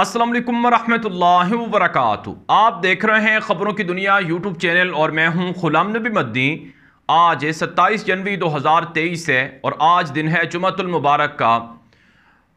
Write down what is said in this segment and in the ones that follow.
असलम वरहमल वरक आप देख रहे हैं ख़बरों की दुनिया यूट्यूब चैनल और मैं हूं गुलाम नबी मद्दी आज सत्ताईस जनवरी 2023 है और आज दिन है जुमतुलमबारक का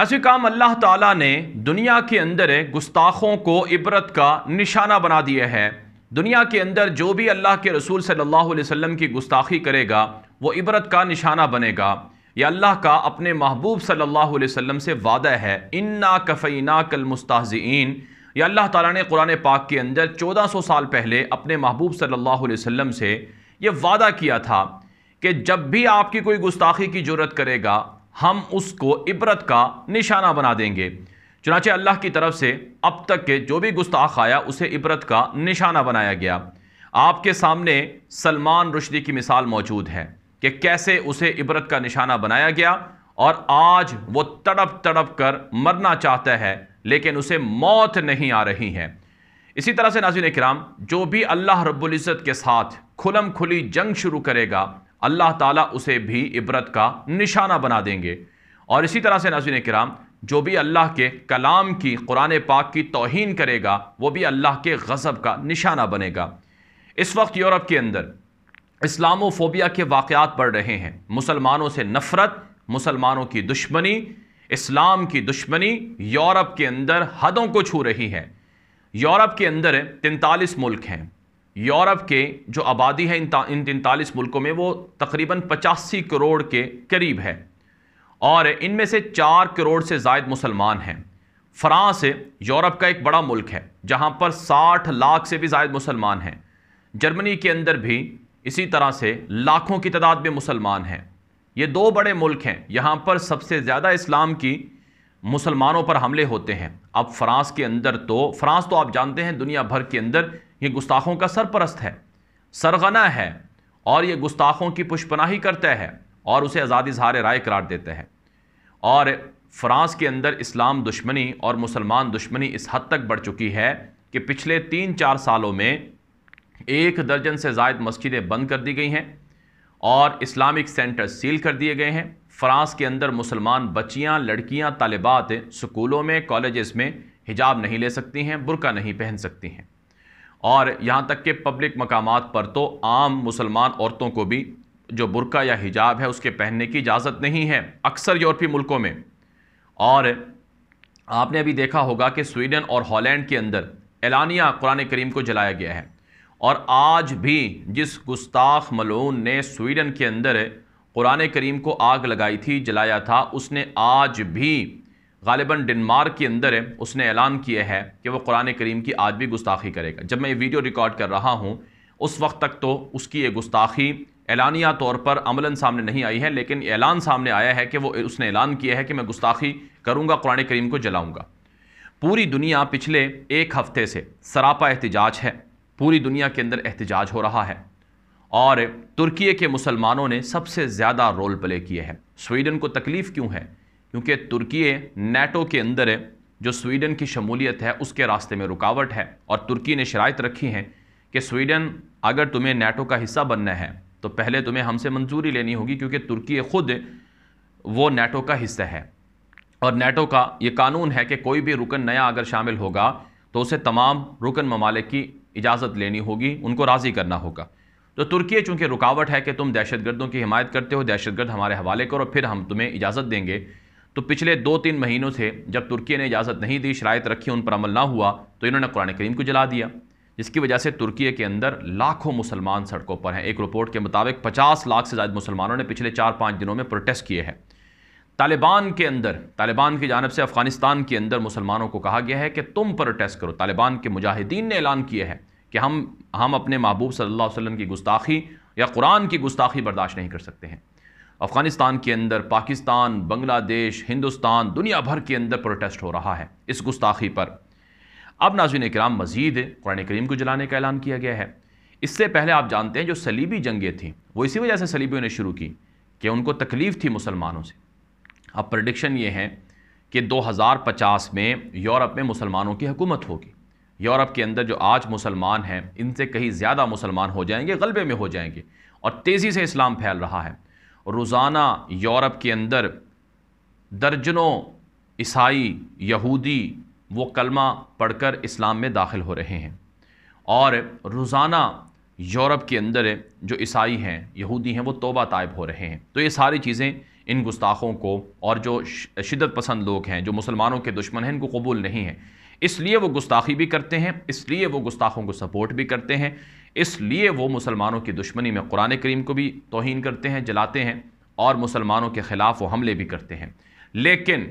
नासिर काम अल्लाह ताला ने दुनिया के अंदर गुस्ताखों को इबरत का निशाना बना दिया है दुनिया के अंदर जो भी अल्लाह के रसूल सल्लल्लाहु अलैहि वसल्लम की गुस्ताखी करेगा वो इबरत का निशाना बनेगा यह अल्लाह का अपने महबूब सल्लल्लाहु अलैहि वसल्लम से वादा है इन्ना कफ़ीना कल मुस्ताजीन या अल्लाह ताला ने कुरान पाक के अंदर 1400 साल पहले अपने महबूब सल्लल्लाहु अलैहि वसल्लम से यह वादा किया था कि जब भी आपकी कोई गुस्ताखी की जरूरत करेगा हम उसको इबरत का निशाना बना देंगे चुनाचे अल्लाह की तरफ से अब तक के जो भी गुस्ताख आया उसे इबरत का निशाना बनाया गया आपके सामने सलमान रुश्दी की मिसाल मौजूद है कि कैसे उसे इबरत का निशाना बनाया गया और आज वो तड़प तड़प कर मरना चाहता है लेकिन उसे मौत नहीं आ रही है इसी तरह से नाजिन कराम जो भी अल्लाह रबुल्जत के साथ खुलम खुली जंग शुरू करेगा अल्लाह ताला उसे भी इबरत का निशाना बना देंगे और इसी तरह से नाजिन कराम जो भी अल्लाह के कलाम की कुरान पाक की तोहन करेगा वो भी अल्लाह के गज़ब का निशाना बनेगा इस वक्त यूरोप के अंदर इस्लामोफोबिया के वाकयात बढ़ रहे हैं मुसलमानों से नफ़रत मुसलमानों की दुश्मनी इस्लाम की दुश्मनी यूरोप के अंदर हदों को छू रही है यूरोप के अंदर तैंतालीस मुल्क हैं यूरोप के जो आबादी है इन तैंतालीस मुल्कों में वो तकरीबन पचासी करोड़ के करीब है और इनमें से चार करोड़ से जायद मुसलमान हैं फ्रांस यूरोप का एक बड़ा मुल्क है जहाँ पर साठ लाख से भी जायद मुसलमान हैं जर्मनी के अंदर भी इसी तरह से लाखों की तादाद में मुसलमान हैं ये दो बड़े मुल्क हैं यहाँ पर सबसे ज़्यादा इस्लाम की मुसलमानों पर हमले होते हैं अब फ्रांस के अंदर तो फ्रांस तो आप जानते हैं दुनिया भर के अंदर ये गुस्ताखों का सरपरस्त है सरगना है और ये गुस्ताखों की पुष्पनाही करता है और उसे आज़ादी इजहार राय करार देता है और फ्रांस के अंदर इस्लाम दुश्मनी और मुसलमान दुश्मनी इस हद तक बढ़ चुकी है कि पिछले तीन चार सालों में एक दर्जन से जायद मस्जिदें बंद कर दी गई हैं और इस्लामिक सेंटर सील कर दिए गए हैं फ्रांस के अंदर मुसलमान बच्चियां लड़कियां तालिबात स्कूलों में कॉलेजेस में हिजाब नहीं ले सकती हैं बुरका नहीं पहन सकती हैं और यहाँ तक के पब्लिक मकाम पर तो आम मुसलमान औरतों को भी जो बुरका या हिजाब है उसके पहनने की इजाज़त नहीं है अक्सर यूरोपीय मुल्कों में और आपने अभी देखा होगा कि स्वीडन और हॉलैंड के अंदर एलानिया कुरान करीम को जलाया गया है और आज भी जिस गुस्ताख मलून ने स्वीडन के अंदर कुरान करीम को आग लगाई थी जलाया था उसने आज भी गालिबा डनमार्क के अंदर उसने ऐलान किया है कि वह कुरान करीम की आज भी गुस्ताखी करेगा जब मैं ये वीडियो रिकॉर्ड कर रहा हूँ उस वक्त तक तो उसकी ये गुस्ताखी ऐलानिया तौर पर अमला सामने नहीं आई है लेकिन ऐलान सामने आया है कि वो उसने ऐलान किया है कि मैं गुस्ताखी करूँगा कुरान करीम को जलाऊँगा पूरी दुनिया पिछले एक हफ्ते से सरापा एहतजाज है पूरी दुनिया के अंदर एहतजाज हो रहा है और तुर्की के मुसलमानों ने सबसे ज़्यादा रोल प्ले किए हैं स्वीडन को तकलीफ़ क्यों है क्योंकि तुर्की नेटो के अंदर जो स्वीडन की शमूलियत है उसके रास्ते में रुकावट है और तुर्की ने शरात रखी है कि स्वीडन अगर तुम्हें नेटो का हिस्सा बनना है तो पहले तुम्हें हमसे मंजूरी लेनी होगी क्योंकि तुर्की खुद वो नेटो का हिस्सा है और नेटो का ये कानून है कि कोई भी रुकन नया अगर शामिल होगा तो उसे तमाम रुकन ममालिक की इजाज़त लेनी होगी उनको राज़ी करना होगा तो तुर्की चूँकि रुकावट है कि तुम दहशत गर्दों की हिमायत करते हो दहशत गर्द हमारे हवाले करो फिर हम तुम्हें इजाज़त देंगे तो पिछले दो तीन महीनों से जब तुर्की ने इजाज़त नहीं दी शरात रखी उन पर अमल ना हुआ तो इन्होंने कुरान करीम को जला दिया जिसकी वजह से तुर्की के अंदर लाखों मुसलमान सड़कों पर हैं एक रिपोर्ट के मुताबिक 50 लाख से ज़्यादा मुसलमानों ने पिछले चार पाँच दिनों में प्रोटेस्ट किए हैं तालिबान के अंदर तालिबान की जानब से अफ़गानिस्तान के अंदर मुसलमानों को कहा गया है कि तुम पर टेस्ट करो तालिबान के मुजाहिदीन ने ऐलान किया है कि हम हम अपने महबूब सल्लल्लाहु अलैहि वसल्लम की गुस्ताखी या कुरान की गुस्ताखी बर्दाश्त नहीं कर सकते हैं अफ़गानिस्तान के अंदर पाकिस्तान बांग्लादेश हिंदुस्तान दुनिया भर के अंदर प्रोटेस्ट हो रहा है इस गुस्ताखी पर अब नाजिन कराम मजीद कुरान करीम को जलाने का ऐलान किया गया है इससे पहले आप जानते हैं जो सलीबी जंगें थीं वो इसी वजह से सलीबियों ने शुरू की कि उनको तकलीफ़ थी मुसलमानों से अब प्रडिक्शन ये है कि 2050 में यूरोप में मुसलमानों की हुकूमत होगी यूरोप के अंदर जो आज मुसलमान हैं इनसे कहीं ज़्यादा मुसलमान हो जाएंगे गलबे में हो जाएंगे और तेज़ी से इस्लाम फैल रहा है रोज़ाना यूरोप के अंदर दर्जनों ईसाई यहूदी वो कलमा पढ़कर इस्लाम में दाखिल हो रहे हैं और रोज़ाना यूरोप के अंदर जो ईसाई हैं यहूदी हैं वो तोबा तायब हो रहे हैं तो ये सारी चीज़ें इन गुस्ताखों को और जो शिदत पसंद लोग हैं जो मुसलमानों के दुश्मन हैं इनको कबूल नहीं है इसलिए वो गुस्ताखी भी करते हैं इसलिए वो गुस्ताखों को सपोर्ट भी करते हैं इसलिए वो मुसलमानों की दुश्मनी में कुरान करीम को भी तोहन करते हैं जलाते हैं और मुसलमानों के ख़िलाफ़ वो हमले भी करते हैं लेकिन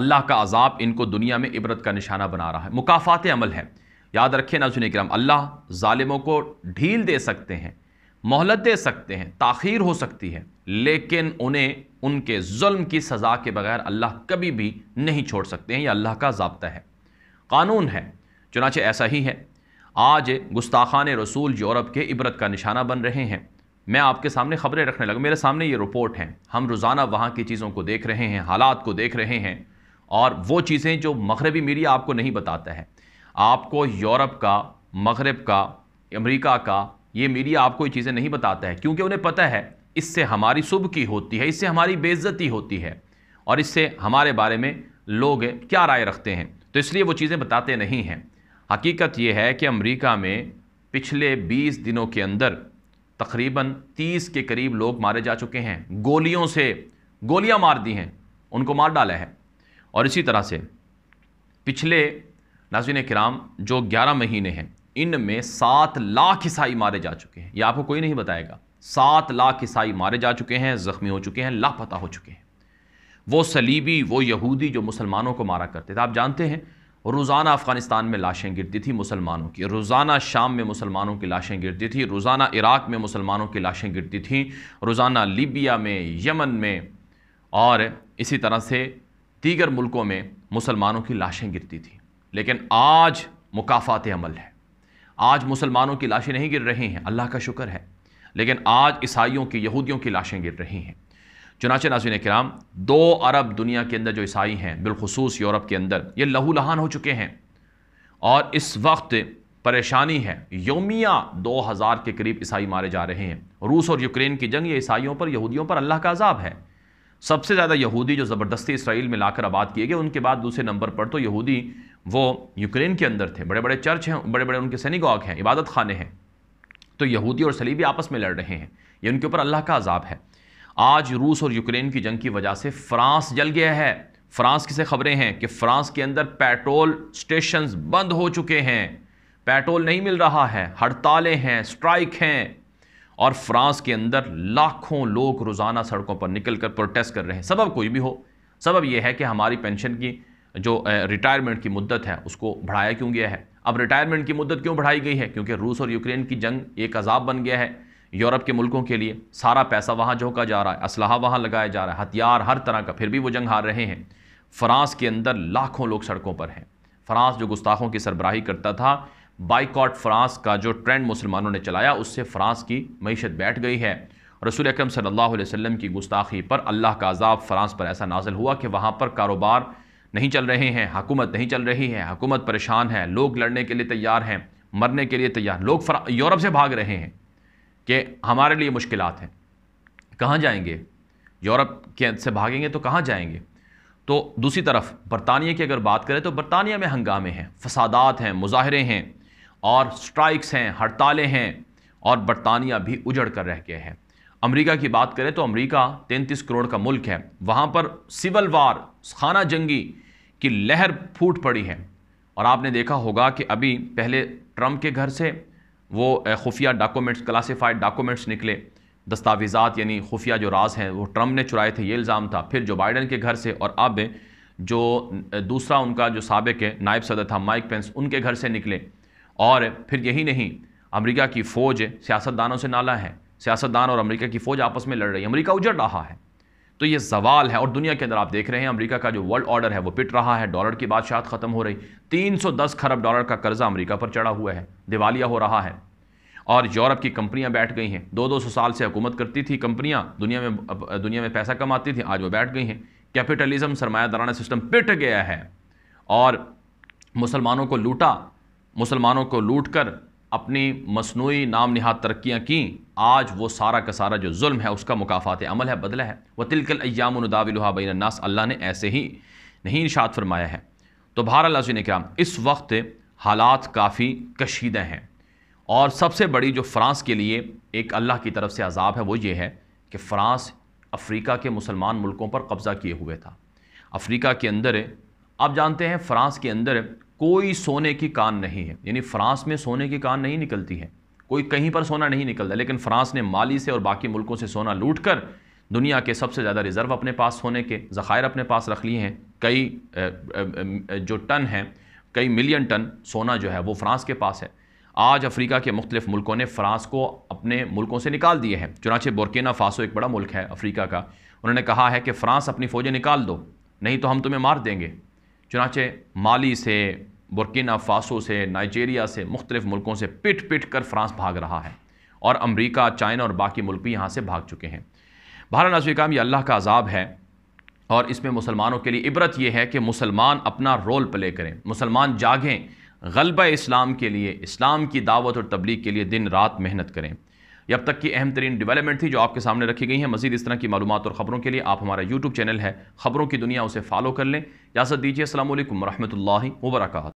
अल्लाह का अजाब इनको दुनिया में इबरत का निशाना बना रहा है मुकाफ़ात अमल है याद रखें नाजुन कराम अल्लाह ालिमों को ढील दे सकते हैं मोहलत दे सकते हैं ताखीर हो सकती है लेकिन उन्हें उनके जुल्म की सज़ा के बगैर अल्लाह कभी भी नहीं छोड़ सकते हैं यह अल्लाह का जबता है कानून है चुनाचे ऐसा ही है आज गुस्ताखान रसूल यूरोप के इबरत का निशाना बन रहे हैं मैं आपके सामने खबरें रखने लगा मेरे सामने ये रिपोर्ट हैं हम रोज़ाना वहाँ की चीज़ों को देख रहे हैं हालात को देख रहे हैं और वो चीज़ें जो मगरबी मीडिया आपको नहीं बताता है आपको यूरोप का मगरब का अमरीका का ये मीडिया आपको ये चीज़ें नहीं बताता है क्योंकि उन्हें पता है इससे हमारी सुब की होती है इससे हमारी बेइज्जती होती है और इससे हमारे बारे में लोग क्या राय रखते हैं तो इसलिए वो चीज़ें बताते नहीं हैं हकीकत ये है कि अमरीका में पिछले बीस दिनों के अंदर तकरीबन तीस के करीब लोग मारे जा चुके हैं गोलियों से गोलियां मार दी हैं उनको मार डाला है और इसी तरह से पिछले नाजिन कराम जो 11 महीने हैं इनमें सात लाख ईसाई मारे जा चुके हैं ये आपको कोई नहीं बताएगा सात लाख ईसाई मारे जा चुके हैं ज़ख्मी हो चुके हैं लापता हो चुके हैं वो सलीबी वो यहूदी जो मुसलमानों को मारा करते थे आप जानते हैं रोज़ाना अफ़गानिस्तान में लाशें गिरती थी मुसलमानों की रोज़ाना शाम में मुसलमानों की लाशें गिरती थी रोज़ाना इराक में मुसलमानों की लाशें गिरती थी रोज़ाना लीबिया में यमन में और इसी तरह से दीगर मुल्कों में मुसलमानों की लाशें गिरती थी लेकिन आज मुकाफ़ात अमल है आज मुसलमानों की लाशें नहीं गिर रही हैं अल्लाह का शुक्र है लेकिन आज ईसाइयों की यहूदियों की लाशें गिर रही हैं चुनाचे नाजिन कराम दो अरब दुनिया के अंदर जो ईसाई हैं बिलखसूस यूरोप के अंदर ये लहू लहान हो चुके हैं और इस वक्त परेशानी है योमिया 2000 के करीब ईसाई मारे जा रहे हैं रूस और यूक्रेन की जंग ये ईसाइयों पर यहूदियों पर अल्लाह का अजाब है सबसे ज़्यादा यहूदी जो ज़बरदस्ती इसराइल में लाकर आबाद किए गए उनके बाद दूसरे नंबर पर तो यहूदी वो यूक्रेन के अंदर थे बड़े बड़े चर्च हैं बड़े बड़े उनके सैनिकॉग हैं इबादत खाने हैं तो यहूदी और सलीबी आपस में लड़ रहे हैं ये उनके ऊपर अल्लाह का अजाब है आज रूस और यूक्रेन की जंग की वजह से फ्रांस जल गया है फ्रांस की से खबरें हैं कि फ्रांस के अंदर पेट्रोल स्टेशन बंद हो चुके हैं पेट्रोल नहीं मिल रहा है हड़तालें हैं स्ट्राइक हैं और फ्रांस के अंदर लाखों लोग रोज़ाना सड़कों पर निकल कर प्रोटेस्ट कर रहे हैं सबब कोई भी हो सबब यह है कि हमारी पेंशन की जो रिटायरमेंट की मुद्दत है उसको बढ़ाया क्यों गया है अब रिटायरमेंट की मुद्दत क्यों बढ़ाई गई है क्योंकि रूस और यूक्रेन की जंग एक अजाब बन गया है यूरोप के मुल्कों के लिए सारा पैसा वहाँ झोंका जा रहा है असलाह वहाँ लगाया जा रहा है हथियार हर तरह का फिर भी वो जंग हार रहे हैं फ्रांस के अंदर लाखों लोग सड़कों पर हैं फ्रांस जो गुस्ताखों की सरबराही करता था बाइकॉट फ्रांस का जो ट्रेंड मुसलमानों ने चलाया उससे फ्रांस की मीशत बैठ गई है रसूल अक्रम सल्ला वसम की गुस्ताखी पर अल्लाह का अजाब फ्रांस पर ऐसा नाजिल हुआ कि वहाँ पर कारोबार नहीं चल रहे हैं हुकूमत नहीं चल रही है हुकूमत परेशान है लोग लड़ने के लिए तैयार हैं मरने के लिए तैयार लोग यूरोप से भाग रहे हैं कि हमारे लिए मुश्किल हैं कहाँ जाएंगे यूरोप के से भागेंगे तो कहाँ जाएंगे तो दूसरी तरफ बरतानिया की अगर बात करें तो बरतानिया में हंगामे हैं फसादात हैं मुजाहरे हैं और स्ट्राइक्स हैं हड़तालें हैं और बरतानिया भी उजड़ कर रह गए हैं अमेरिका की बात करें तो अमेरिका 33 करोड़ का मुल्क है वहाँ पर सिविल वार खाना जंगी की लहर फूट पड़ी है और आपने देखा होगा कि अभी पहले ट्रंप के घर से वो खुफिया डॉक्यूमेंट्स क्लासिफाइड डॉक्यूमेंट्स निकले दस्तावेज़ात यानी खुफिया जो राज हैं वो ट्रंप ने चुराए थे ये इल्ज़ाम था फिर जो बाइडन के घर से और अब जो दूसरा उनका जो सबक है नायब सदर था माइक पेंस उनके घर से निकले और फिर यही नहीं अमेरिका की फ़ौज सियासतदानों से नाला है सियासतदान और अमरीका की फ़ौज आपस में लड़ रही है अमरीका उजड़ रहा है तो ये सवाल है और दुनिया के अंदर आप देख रहे हैं अमेरिका का जो वर्ल्ड ऑर्डर है वो पिट रहा है डॉलर की बादशाहत ख़त्म हो रही 310 खरब डॉलर का कर्जा अमेरिका पर चढ़ा हुआ है दिवालिया हो रहा है और यूरोप की कंपनियां बैठ गई हैं दो दो सौ साल से हुकूमत करती थी कंपनियां दुनिया में दुनिया में पैसा कमाती थी आज वो बैठ गई हैं कैपिटलिज्म सरमायादारा सिस्टम पिट गया है और मुसलमानों को लूटा मुसलमानों को लूट कर अपनी मसनू नाम नहाद तरक्याँ कं आज वो सारा का सारा जो जुल्म है उसका मुकाफ़ात अमल है बदला है व तिलकल अयामदाबिलहा बैनन्नास अल्लाह ने ऐसे ही नहीं इशात फरमाया है तो बहर ने कहा इस वक्त हालात काफ़ी कशीदा हैं और सबसे बड़ी जो फ़्रांस के लिए एक अल्लाह की तरफ से अजाब है वो ये है कि फ़्रांस अफ्रीका के मुसलमान मुल्कों पर कब्ज़ा किए हुए था अफ्रीका के अंदर आप जानते हैं फ़्रांस के अंदर कोई सोने की कान नहीं है यानी फ्रांस में सोने की कान नहीं निकलती है कोई कहीं पर सोना नहीं निकलता लेकिन फ्रांस ने माली से और बाकी मुल्कों से सोना लूट कर दुनिया के सबसे ज़्यादा रिज़र्व अपने पास सोने के ज़खायर अपने पास रख लिए हैं कई जो टन हैं कई मिलियन टन सोना जो है वो फ्रांस के पास है आज अफ्रीका के मुख्तलिफ मुल्कों ने फ्रांस को अपने मुल्कों से निकाल दिए हैं चुनाचे बोरकिना फासो एक बड़ा मुल्क है अफ्रीका का उन्होंने कहा है कि फ्रांस अपनी फ़ौजें निकाल दो नहीं तो हम तुम्हें मार देंगे चुनाचे माली से बुरकिना फासो से नाइजेरिया से मुख्तलिफ़ मुल्कों से पिट पिट कर फ्रांस भाग रहा है और अमरीका चाइना और बाकी मुल्क भी यहाँ से भाग चुके हैं भारत नाजी काम अल्लाह का अजाब है और इसमें मुसलमानों के लिए इबरत यह है कि मुसलमान अपना रोल प्ले करें मुसलमान जागें गलबा इस्लाम के लिए इस्लाम की दावत और तबलीग के लिए दिन रात मेहनत करें अब तक की अहम तरीन डेवलपमेंट थी जो आपके सामने रखी गई है मजीद इस तरह की मालूम और ख़बरों के लिए आप हमारा यूट्यूब चैनल है ख़बरों की दुनिया उसे फॉलो कर लें इजाज़त दीजिए असल वरहमल वर्का